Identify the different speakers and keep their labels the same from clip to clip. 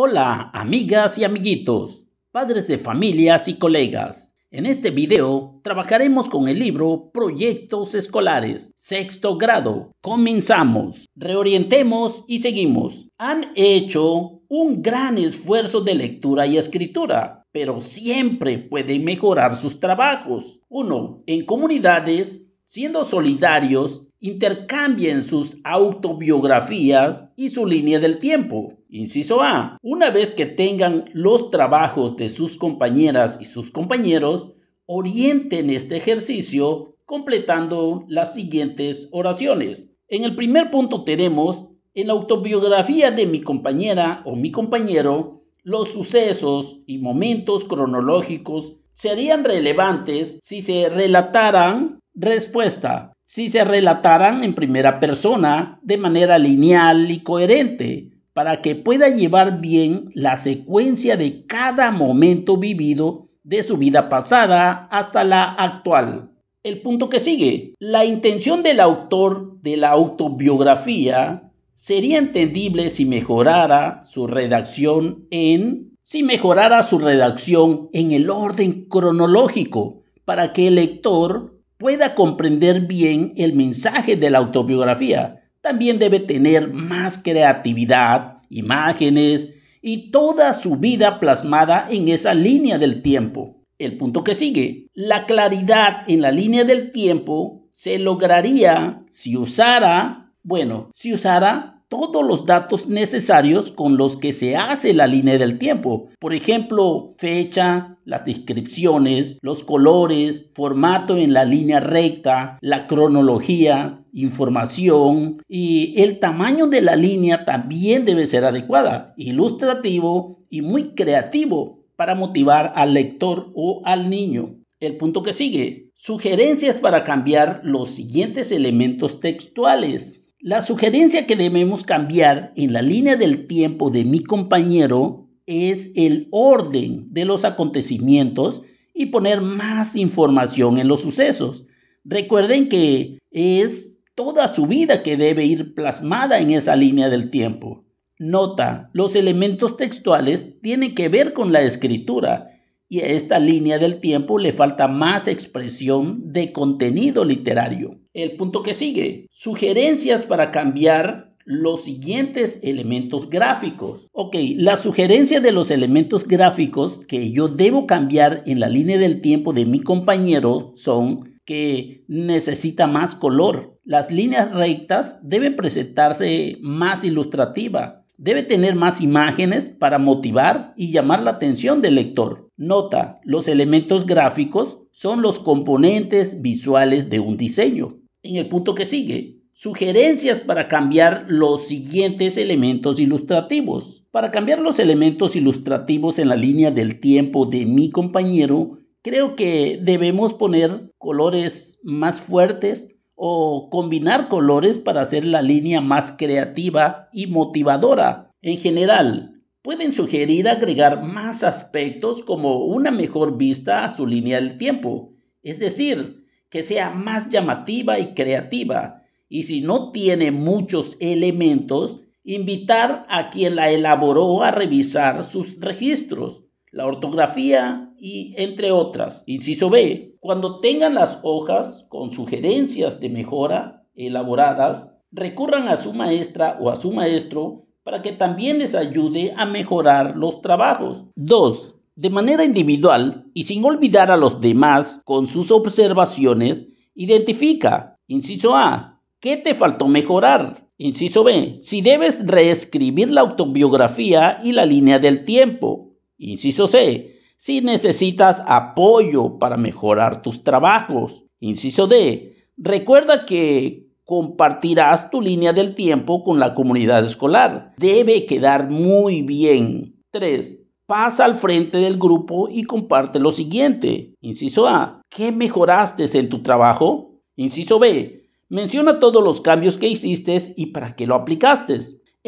Speaker 1: Hola amigas y amiguitos, padres de familias y colegas. En este video trabajaremos con el libro Proyectos Escolares, sexto grado. Comenzamos, reorientemos y seguimos. Han hecho un gran esfuerzo de lectura y escritura, pero siempre pueden mejorar sus trabajos. 1. En comunidades, siendo solidarios, intercambien sus autobiografías y su línea del tiempo. Inciso A. Una vez que tengan los trabajos de sus compañeras y sus compañeros, orienten este ejercicio completando las siguientes oraciones. En el primer punto tenemos, en la autobiografía de mi compañera o mi compañero, los sucesos y momentos cronológicos serían relevantes si se relataran respuesta, si se relataran en primera persona de manera lineal y coherente para que pueda llevar bien la secuencia de cada momento vivido de su vida pasada hasta la actual. El punto que sigue, la intención del autor de la autobiografía sería entendible si mejorara su redacción en si mejorara su redacción en el orden cronológico para que el lector pueda comprender bien el mensaje de la autobiografía. También debe tener más creatividad imágenes y toda su vida plasmada en esa línea del tiempo. El punto que sigue, la claridad en la línea del tiempo se lograría si usara, bueno, si usara todos los datos necesarios con los que se hace la línea del tiempo. Por ejemplo, fecha, las descripciones, los colores, formato en la línea recta, la cronología, información y el tamaño de la línea también debe ser adecuada, ilustrativo y muy creativo para motivar al lector o al niño. El punto que sigue, sugerencias para cambiar los siguientes elementos textuales. La sugerencia que debemos cambiar en la línea del tiempo de mi compañero es el orden de los acontecimientos y poner más información en los sucesos. Recuerden que es toda su vida que debe ir plasmada en esa línea del tiempo. Nota, los elementos textuales tienen que ver con la escritura y a esta línea del tiempo le falta más expresión de contenido literario. El punto que sigue, sugerencias para cambiar los siguientes elementos gráficos. Ok, la sugerencia de los elementos gráficos que yo debo cambiar en la línea del tiempo de mi compañero son que necesita más color. Las líneas rectas deben presentarse más ilustrativa Debe tener más imágenes para motivar y llamar la atención del lector. Nota, los elementos gráficos son los componentes visuales de un diseño. En el punto que sigue, Sugerencias para cambiar los siguientes elementos ilustrativos. Para cambiar los elementos ilustrativos en la línea del tiempo de mi compañero, creo que debemos poner colores más fuertes o combinar colores para hacer la línea más creativa y motivadora. En general, pueden sugerir agregar más aspectos como una mejor vista a su línea del tiempo, es decir, que sea más llamativa y creativa. Y si no tiene muchos elementos, invitar a quien la elaboró a revisar sus registros la ortografía y entre otras. Inciso B. Cuando tengan las hojas con sugerencias de mejora elaboradas, recurran a su maestra o a su maestro para que también les ayude a mejorar los trabajos. 2. De manera individual y sin olvidar a los demás con sus observaciones, identifica. Inciso A. ¿Qué te faltó mejorar? Inciso B. Si debes reescribir la autobiografía y la línea del tiempo. Inciso C. Si necesitas apoyo para mejorar tus trabajos. Inciso D. Recuerda que compartirás tu línea del tiempo con la comunidad escolar. Debe quedar muy bien. 3. Pasa al frente del grupo y comparte lo siguiente. Inciso A. ¿Qué mejoraste en tu trabajo? Inciso B. Menciona todos los cambios que hiciste y para qué lo aplicaste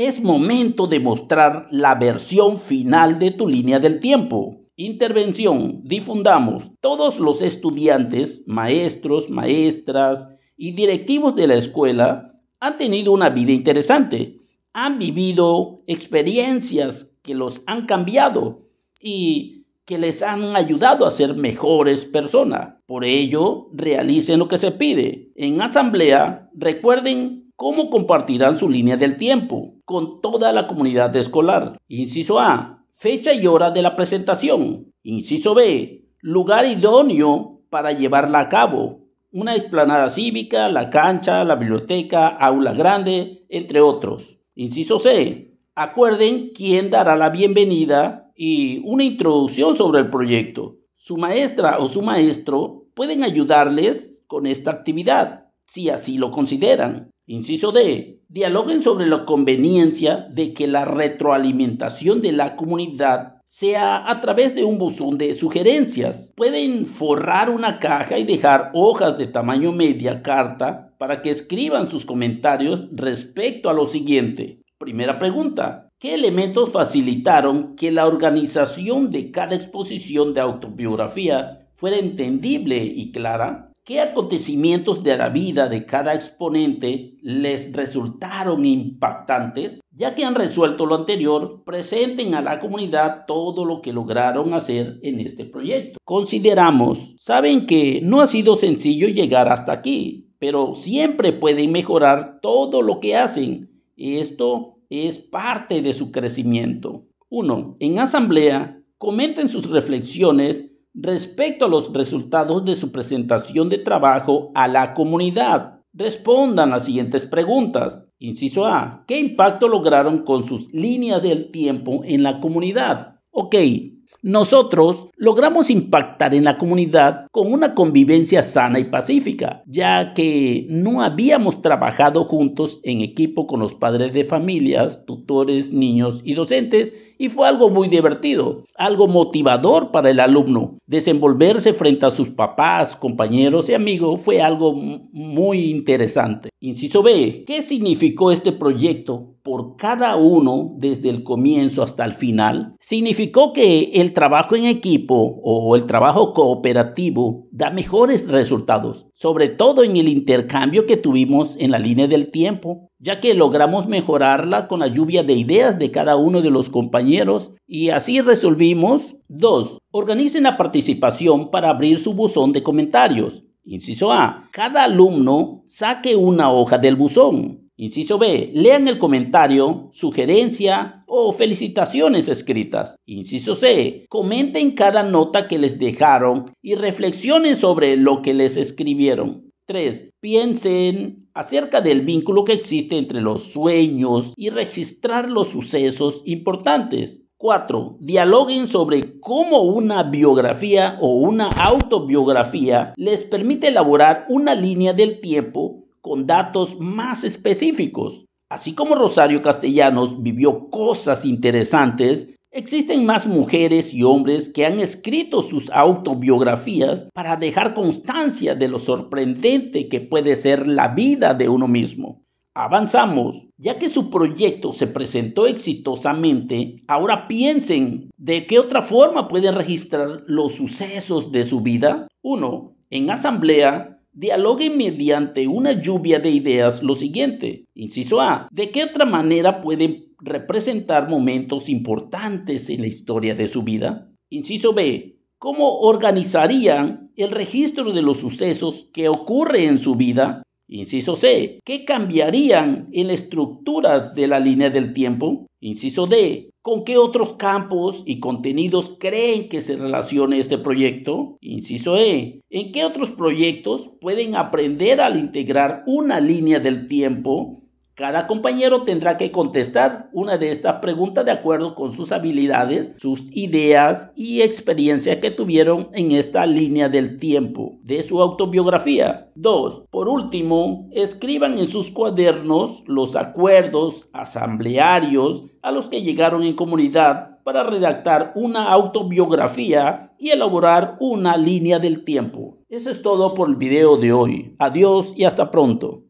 Speaker 1: es momento de mostrar la versión final de tu línea del tiempo. Intervención, difundamos. Todos los estudiantes, maestros, maestras y directivos de la escuela han tenido una vida interesante. Han vivido experiencias que los han cambiado y que les han ayudado a ser mejores personas. Por ello, realicen lo que se pide. En asamblea, recuerden cómo compartirán su línea del tiempo con toda la comunidad escolar. Inciso A. Fecha y hora de la presentación. Inciso B. Lugar idóneo para llevarla a cabo. Una explanada cívica, la cancha, la biblioteca, aula grande, entre otros. Inciso C. Acuerden quién dará la bienvenida y una introducción sobre el proyecto. Su maestra o su maestro pueden ayudarles con esta actividad, si así lo consideran. Inciso D dialoguen sobre la conveniencia de que la retroalimentación de la comunidad sea a través de un buzón de sugerencias. Pueden forrar una caja y dejar hojas de tamaño media carta para que escriban sus comentarios respecto a lo siguiente. Primera pregunta. ¿Qué elementos facilitaron que la organización de cada exposición de autobiografía fuera entendible y clara? ¿Qué acontecimientos de la vida de cada exponente les resultaron impactantes? Ya que han resuelto lo anterior, presenten a la comunidad todo lo que lograron hacer en este proyecto. Consideramos, saben que no ha sido sencillo llegar hasta aquí, pero siempre pueden mejorar todo lo que hacen. Esto es parte de su crecimiento. 1. En asamblea, comenten sus reflexiones respecto a los resultados de su presentación de trabajo a la comunidad. Respondan las siguientes preguntas. Inciso A. ¿Qué impacto lograron con sus líneas del tiempo en la comunidad? Ok, nosotros logramos impactar en la comunidad con una convivencia sana y pacífica, ya que no habíamos trabajado juntos en equipo con los padres de familias, tutores, niños y docentes, y fue algo muy divertido, algo motivador para el alumno. Desenvolverse frente a sus papás, compañeros y amigos fue algo muy interesante. Inciso B, ¿qué significó este proyecto por cada uno desde el comienzo hasta el final, significó que el trabajo en equipo o el trabajo cooperativo da mejores resultados, sobre todo en el intercambio que tuvimos en la línea del tiempo, ya que logramos mejorarla con la lluvia de ideas de cada uno de los compañeros y así resolvimos 2. Organicen la participación para abrir su buzón de comentarios. Inciso A. Cada alumno saque una hoja del buzón. Inciso B. Lean el comentario, sugerencia o felicitaciones escritas. Inciso C. Comenten cada nota que les dejaron y reflexionen sobre lo que les escribieron. 3. Piensen acerca del vínculo que existe entre los sueños y registrar los sucesos importantes. 4. Dialoguen sobre cómo una biografía o una autobiografía les permite elaborar una línea del tiempo con datos más específicos. Así como Rosario Castellanos vivió cosas interesantes, existen más mujeres y hombres que han escrito sus autobiografías para dejar constancia de lo sorprendente que puede ser la vida de uno mismo. Avanzamos. Ya que su proyecto se presentó exitosamente, ahora piensen de qué otra forma pueden registrar los sucesos de su vida. 1. En asamblea, dialogue mediante una lluvia de ideas lo siguiente. Inciso A. ¿De qué otra manera pueden representar momentos importantes en la historia de su vida? Inciso B. ¿Cómo organizarían el registro de los sucesos que ocurren en su vida? Inciso C. ¿Qué cambiarían en la estructura de la línea del tiempo? Inciso D. ¿Con qué otros campos y contenidos creen que se relacione este proyecto? Inciso E. ¿En qué otros proyectos pueden aprender al integrar una línea del tiempo cada compañero tendrá que contestar una de estas preguntas de acuerdo con sus habilidades, sus ideas y experiencia que tuvieron en esta línea del tiempo de su autobiografía. 2. Por último, escriban en sus cuadernos los acuerdos asamblearios a los que llegaron en comunidad para redactar una autobiografía y elaborar una línea del tiempo. Eso es todo por el video de hoy. Adiós y hasta pronto.